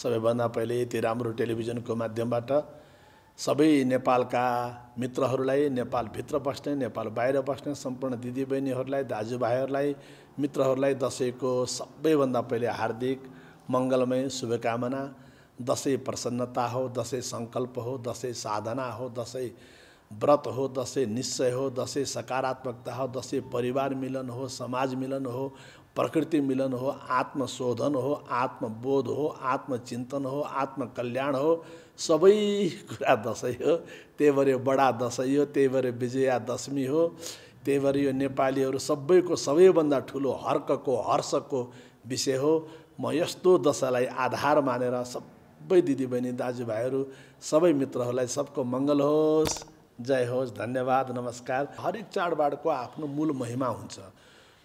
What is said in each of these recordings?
सबैभन्दा पहिले यति राम्रो टेलिभिजनको माध्यमबाट सबै नेपालका मित्रहरूलाई नेपालभित्र बस्ने नेपाल बाहिर बस्ने सम्पूर्ण दिदीबहिनीहरूलाई दाजुभाइहरूलाई मित्रहरूलाई दसैँको सबैभन्दा पहिले हार्दिक मङ्गलमय शुभकामना दसैँ प्रसन्नता हो दसैँ सङ्कल्प हो दसैँ साधना हो दसैँ व्रत हो दसैँ निश्चय हो दसैँ सकारात्मकता हो दसैँ परिवार मिलन हो समाज मिलन हो प्रकृति मिलन हो आत्मशोधन हो आत्मबोध हो आत्मचिन्तन हो आत्मकल्याण हो सबै कुरा दसैँ हो त्यही भएर यो बडा दसैँ हो त्यही भएर विजया दशमी हो त्यही भएर यो नेपालीहरू सबैको सबैभन्दा ठुलो हर्कको हर्षको विषय हो म यस्तो दशालाई आधार मानेर सबै दिदीबहिनी दाजुभाइहरू सबै मित्रहरूलाई सबको मङ्गल होस् जय होस् धन्यवाद नमस्कार हरेक चाडबाडको आफ्नो मूल महिमा हुन्छ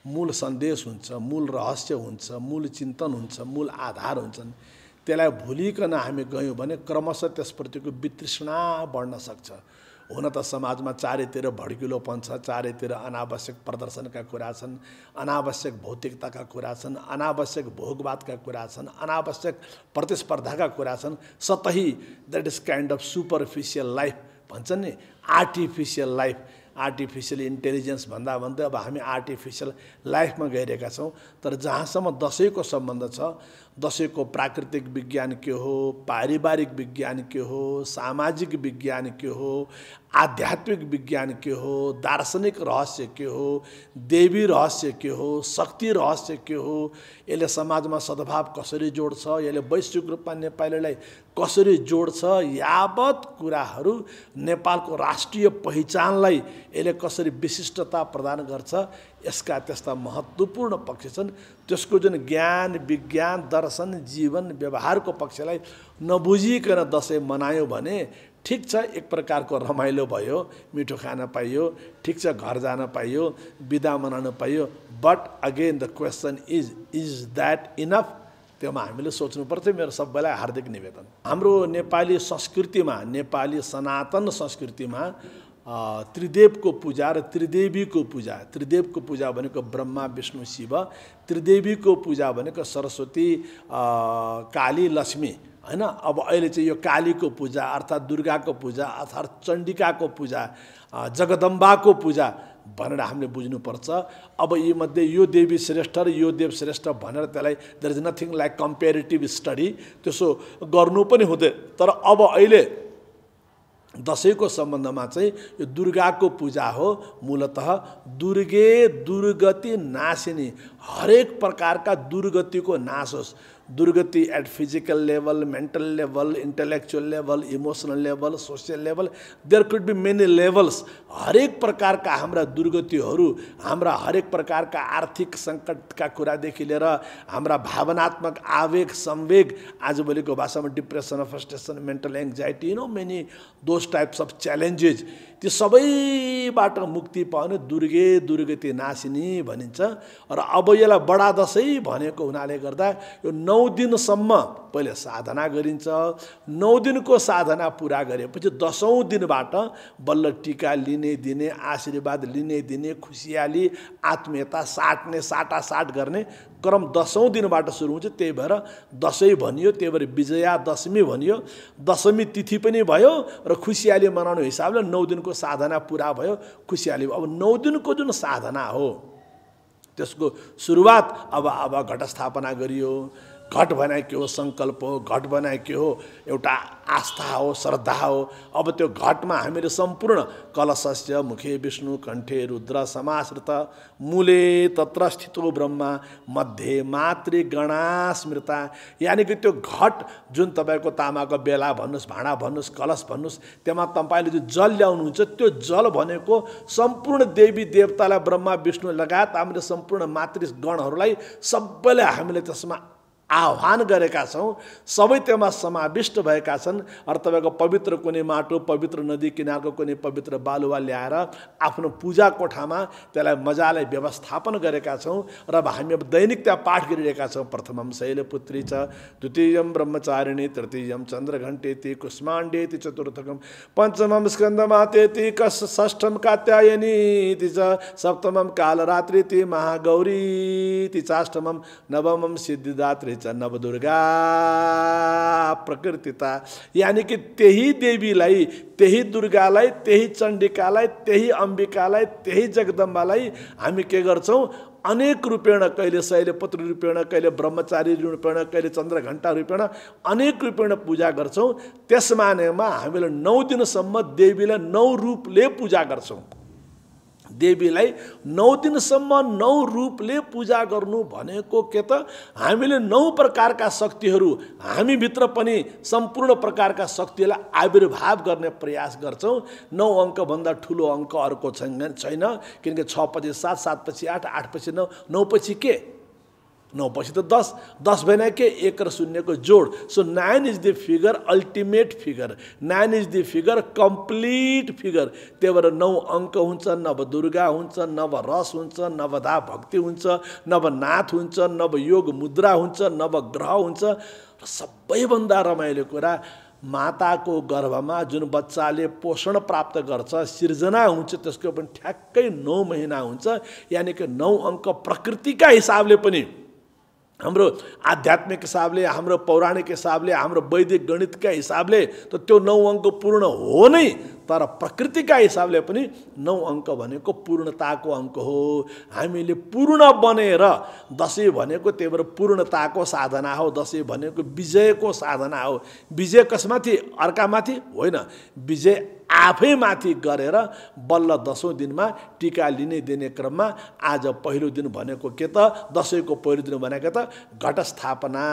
मूल सन्देश हुन्छ मूल रहस्य हुन्छ मूल चिन्तन हुन्छ मूल आधार हुन्छन् त्यसलाई भुलिकन हामी गयौँ भने क्रमशः त्यसप्रतिको वितृष्णा बढ्न सक्छ हुन त समाजमा चारैतिर भड्किलोपन छ चारैतिर अनावश्यक प्रदर्शनका कुरा छन् अनावश्यक भौतिकताका कुरा छन् अनावश्यक भोगवादका कुरा छन् अनावश्यक प्रतिस्पर्धाका कुरा छन् सतही that is kind of superficial life भन्छन् नि आर्टिफिसियल लाइफ आर्टिफिसियल इन्टेलिजेन्स भन्दा भन्दै अब हामी आर्टिफिसियल लाइफमा गइरहेका छौँ तर जहाँसम्म दसैँको सम्बन्ध छ दसैँको प्राकृतिक विज्ञान के हो पारिवारिक विज्ञान के हो सामाजिक विज्ञान के हो आध्यात्मिक विज्ञान के हो दार्शनिक रहस्य के हो देवी रहस्य के हो शक्ति रहस्य के हो यसले समाजमा सद्भाव कसरी जोड्छ यसले वैश्विक रूपमा नेपालीलाई कसरी जोड्छ यावत कुराहरू नेपालको राष्ट्रिय पहिचानलाई यसले कसरी विशिष्टता प्रदान गर्छ यसका त्यस्ता महत्त्वपूर्ण पक्ष छन् त्यसको जुन ज्ञान विज्ञान दर्शन जीवन व्यवहारको पक्षलाई नबुझिकन दसैँ मनायो भने ठिक छ एक प्रकारको रमाइलो भयो मिठो खान पाइयो ठिक छ घर जान पाइयो बिदा मनाउन पाइयो but again the question is is that enough त्योमा हामीले सोच्नु सोच्नुपर्छ मेरो सबैलाई हार्दिक निवेदन हाम्रो नेपाली संस्कृतिमा नेपाली सनातन संस्कृतिमा त्रिदेवको पूजा र त्रिदेवीको पूजा त्रिदेवको पूजा भनेको ब्रह्मा विष्णु शिव त्रिदेवीको पूजा भनेको सरस्वती काली लक्ष्मी होइन अब अहिले चाहिँ यो कालीको पूजा अर्थात् दुर्गाको पूजा अर्थात् चण्डिकाको पूजा जगदम्बाको पूजा भनेर हामीले बुझ्नुपर्छ अब यीमध्ये यो देवी श्रेष्ठ र यो देव श्रेष्ठ भनेर त्यसलाई there is nothing like comparative study त्यसो गर्नु पनि हुँदैन तर अब अहिले दसैँको सम्बन्धमा चाहिँ यो दुर्गाको पूजा हो मूलत दुर्गे दुर्गति नासिनी हरेक प्रकारका दुर्गतिको नाश होस् दुर्गति at physical level mental level intellectual level emotional level social level there could be many levels हरेक प्रकारका हाम्रा दुर्गतिहरू हाम्रा हरेक प्रकारका आर्थिक सङ्कटका कुरादेखि लिएर हाम्रा भावनात्मक आवेग संवेग आजभोलिको भाषामा depression frustration mental anxiety no many those types of challenges त्यो सबैबाट मुक्ति पाउने दुर्गे दुर्गति नासिनी भनिन्छ र अब यसलाई बडा दसैँ भनेको हुनाले गर्दा यो नौ नौ दिनसम्म पहिले साधना गरिन्छ नौ दिनको साधना पुरा गरेपछि दसौँ दिनबाट बल्ल टिका लिने दिने आशीर्वाद लिने दिने खुसियाली आत्मीयता साट्ने साटासाट गर्ने क्रम दसौँ दिनबाट सुरु हुन्छ त्यही भएर दसैँ भनियो त्यही भएर विजया दशमी भनियो दशमी तिथि पनि भयो र खुसियाली मनाउने हिसाबले नौ दिनको साधना पुरा भयो खुसियाली अब नौ दिनको जुन साधना हो त्यसको सुरुवात अब अब घटस्थापना गरियो घट बनाए के हो सङ्कल्प हो घट बनाएको के हो एउटा आस्था हो श्रद्धा हो अब त्यो घटमा हामीले सम्पूर्ण कलशस्य मुखे विष्णु कण्ठे रुद्र समाश्रित मूले तत्र स्थितो ब्रह्मा मध्ये गणा स्मृता यानि कि त्यो घट जुन तपाईँको तामाको बेला भन्नुहोस् भाँडा भन्नुहोस् कलश भन्नुहोस् त्यसमा तपाईँले जो जल ल्याउनुहुन्छ त्यो जल भनेको सम्पूर्ण देवी देवतालाई ब्रह्मा विष्णु लगायत हामीले सम्पूर्ण मातृगणहरूलाई सबैले हामीले त्यसमा आह्वान गरेका छौँ सबै त्योमा समाविष्ट भएका छन् अरू तपाईँको पवित्र कुनै माटो पवित्र नदी किनारको कुनै पवित्र बालुवा ल्याएर आफ्नो पूजा कोठामा त्यसलाई मजाले व्यवस्थापन गरेका छौँ र हामी अब दैनिक त्यहाँ पाठ गरिरहेका छौँ प्रथमम शैलपुत्री छ द्वितीयम ब्रह्मचारिणी तृतीयम चन्द्रघण्टेति कुष्माण्डेति चतुर्थकम पञ्चमम स्कन्दमातेति कस षष्ठम कात्यायनीति च सप्तमम कालरात्रिति महागौरीति चाष्टमम नवमम सिद्धिदात्री मातेचा नवदुर्गा प्रकृतिता यानि कि त्यही देवीलाई त्यही दुर्गालाई त्यही चण्डिकालाई त्यही अम्बिकालाई त्यही जगदम्बालाई हामी के गर्छौँ अनेक रूपेण कहिले शैलपत्र रूपेण कहिले ब्रह्मचारी रूपेण कहिले चन्द्रघण्टा रूपेण अनेक रूपेण पूजा गर्छौँ त्यस मानेमा हामीले नौ दिनसम्म देवीलाई नौ रूपले पूजा गर्छौँ देवीलाई नौ दिनसम्म नौ रूपले पूजा गर्नु भनेको के त हामीले नौ प्रकारका शक्तिहरू हामीभित्र पनि सम्पूर्ण प्रकारका शक्तिहरूलाई आविर्भाव गर्ने प्रयास गर्छौँ नौ अङ्कभन्दा ठुलो अङ्क अर्को छैन किनकि छ पछि सात सात पछि आठ आठ पछि नौ नौ पछि के नौ पछि त दस दस भएन के एक र शून्यको जोड so nine is the figure ultimate figure nine is the figure complete figure त्यही भएर नौ अङ्क हुन्छ नव दुर्गा हुन्छ नव रस हुन्छ नभ धा भक्ति हुन्छ नभ नाथ हुन्छ नभ योग मुद्रा हुन्छ नभ ग्रह हुन्छ सबैभन्दा रमाइलो कुरा माताको गर्भमा जुन बच्चाले पोषण प्राप्त गर्छ सिर्जना हुन्छ त्यसको पनि ठ्याक्कै नौ महिना हुन्छ यानि कि नौ अङ्क प्रकृतिका हिसाबले पनि हाम्रो आध्यात्मिक हिसाबले हाम्रो पौराणिक हिसाबले हाम्रो वैदिक गणितका हिसाबले त त्यो नौ अङ्क पूर्ण हो नै तर प्रकृतिका हिसाबले पनि नौ अङ्क भनेको पूर्णताको अङ्क हो हामीले पूर्ण बनेर दसैँ भनेको त्यही भएर पूर्णताको साधना हो दसैँ भनेको विजयको साधना हो विजय कसमाथि अर्कामाथि होइन विजय आफै माथि गरेर बल्ल दसौँ दिनमा टिका लिने दिने क्रममा आज पहिलो दिन भनेको के त दसैँको पहिलो दिन भनेको त घट स्थापना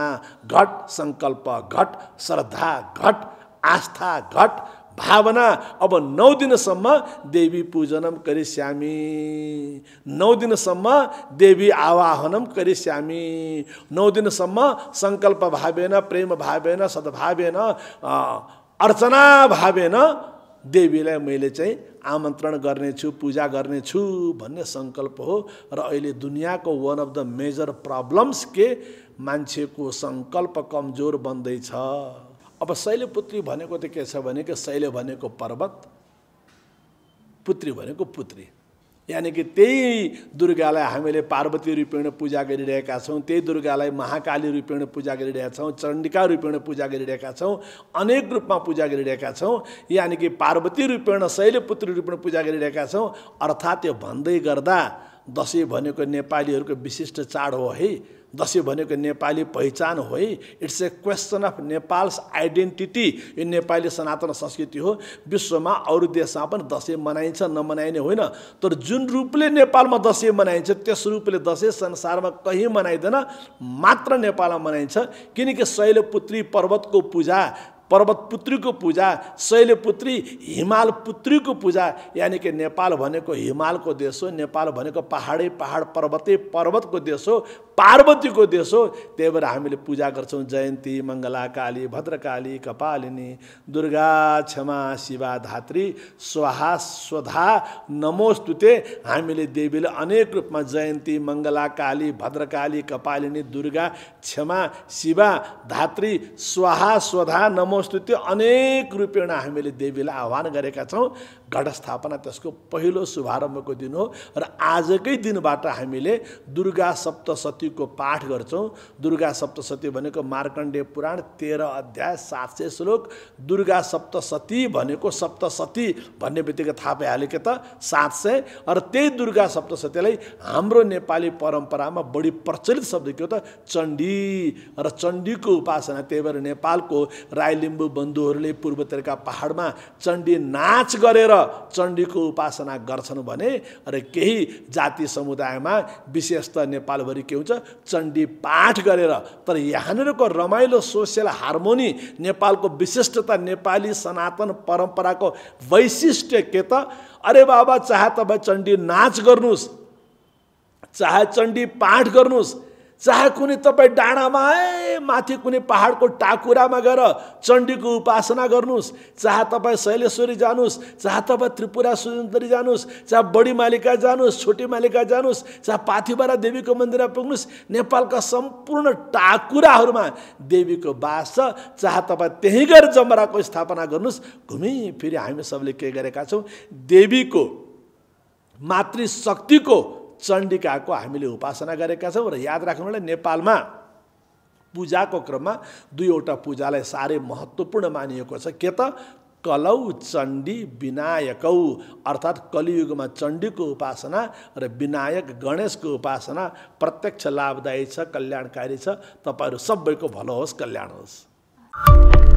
घट सङ्कल्प घट श्रद्धा घट आस्था घट भावना अब नौ दिनसम्म देवी पूजनम गरिस्यामी नौ दिनसम्म देवी आवाहनम गरिस्यामी नौ दिनसम्म सङ्कल्प भावेन प्रेम भावेन सद्भावेन अर्चना भावेन देवीलाई मैले चाहिँ आमन्त्रण गर्नेछु पूजा गर्नेछु भन्ने सङ्कल्प हो र अहिले दुनियाँको one of the major problems के मान्छेको सङ्कल्प कमजोर बन्दैछ अब शैलपुत्री भनेको त के छ भने कि शैल भनेको पर्वत पुत्री भनेको पुत्री यानि कि त्यही दुर्गालाई हामीले पार्वती रूपेण पूजा गरिरहेका छौँ त्यही दुर्गालाई महाकाली रूपेण पूजा गरिरहेका छौँ चण्डिका रूपेण पूजा गरिरहेका छौँ अनेक रूपमा पूजा गरिरहेका छौँ यानि कि पार्वती रूपेण शैलपुत्र रूपेण पूजा गरिरहेका छौँ अर्थात् यो भन्दै गर्दा दसैँ भनेको नेपालीहरूको विशिष्ट चाड हो है दसैँ भनेको नेपाली पहिचान हो है it's a question of Nepal's identity यो नेपाली सनातन संस्कृति हो विश्वमा अरू देशमा पनि दसैँ मनाइन्छ नमनाइने होइन तर जुन रूपले नेपालमा दसैँ मनाइन्छ त्यस रूपले दसैँ संसारमा कहीँ मनाइँदैन मात्र नेपालमा मनाइन्छ किनकि शैलपुत्री पर्वतको पूजा पर्वत पुत्रीको पूजा शैली पुत्री हिमाल पुत्रीको पूजा यानि कि नेपाल भनेको हिमालको देश हो नेपाल भनेको पहाडै पहाड पर्वतै पर्वतको देश हो पार्वतीको देश हो त्यही भएर हामीले पूजा गर्छौँ जयन्ती मङ्गला काली भद्रकाली कपालिनी दुर्गा क्षमा शिवा धात्री स्वाहा स्वधा नमोस्तुते हामीले देवीले अनेक रूपमा जयन्ती मङ्गला काली भद्रकाली कपालिनी दुर्गा क्षमा शिवा धात्री स्वाहा स्वधा नमो स्तुति अनेक रूपेण हामीले देवीलाई आह्वान गरेका छौँ घटस्थापना त्यसको पहिलो शुभारम्भको दिन हो र आजकै दिनबाट हामीले दुर्गा सप्तशतीको पाठ गर्छौँ दुर्गा सप्तशती भनेको मार्कण्डे पुराण तेह्र अध्याय सात सय श्लोक दुर्गा सप्तशती भनेको सप्तशती भन्ने बित्तिकै थाहा पाइहाल्यो के त सात सय र त्यही दुर्गा सप्तशतीलाई हाम्रो नेपाली परम्परामा बढी प्रचलित शब्द के हो त चण्डी र चण्डीको उपासना त्यही भएर नेपालको राई लिम्बू बन्धुहरूले पूर्वतिरका पहाडमा चण्डी नाच गरेर चण्डीको उपासना गर्छन् भने र केही जाति समुदायमा विशेष त नेपालभरि के हुन्छ चण्डी पाठ गरेर तर यहाँनिरको रमाइलो सोसियल हार्मोनी नेपालको विशिष्टता नेपाली सनातन परम्पराको वैशिष्ट्य के त अरे बाबा चाहे तपाईँ चण्डी नाच गर्नुहोस् चाहे चण्डी पाठ गर्नुहोस् चाहे कुनै तपाईँ डाँडामा आए माथि कुनै पहाडको टाकुरामा गएर चण्डीको उपासना गर्नुहोस् चाहे तपाईँ शैलेश्वरी जानुहोस् चाहे तपाईँ त्रिपुरा सुन्दरी जानुहोस् चाहे बडी मालिका जानुहोस् छोटी मालिका जानुहोस् चाहे पाथिबारा देवीको मन्दिरमा पुग्नुहोस् नेपालका सम्पूर्ण टाकुराहरूमा देवीको बास छ चाहे तपाईँ त्यहीँ गएर जमराको स्थापना गर्नुहोस् घुमिफिरि हामी सबले के गरेका छौँ देवीको मातृशक्तिको चण्डिकाको हामीले उपासना गरेका छौँ र याद राख्नुलाई नेपालमा पूजाको क्रममा दुईवटा पूजालाई साह्रै महत्त्वपूर्ण मानिएको छ के त कलौ चण्डी विनायकौ अर्थात् कलियुगमा चण्डीको उपासना र विनायक गणेशको उपासना प्रत्यक्ष लाभदायी छ कल्याणकारी छ तपाईँहरू सबैको भलो होस् कल्याण होस्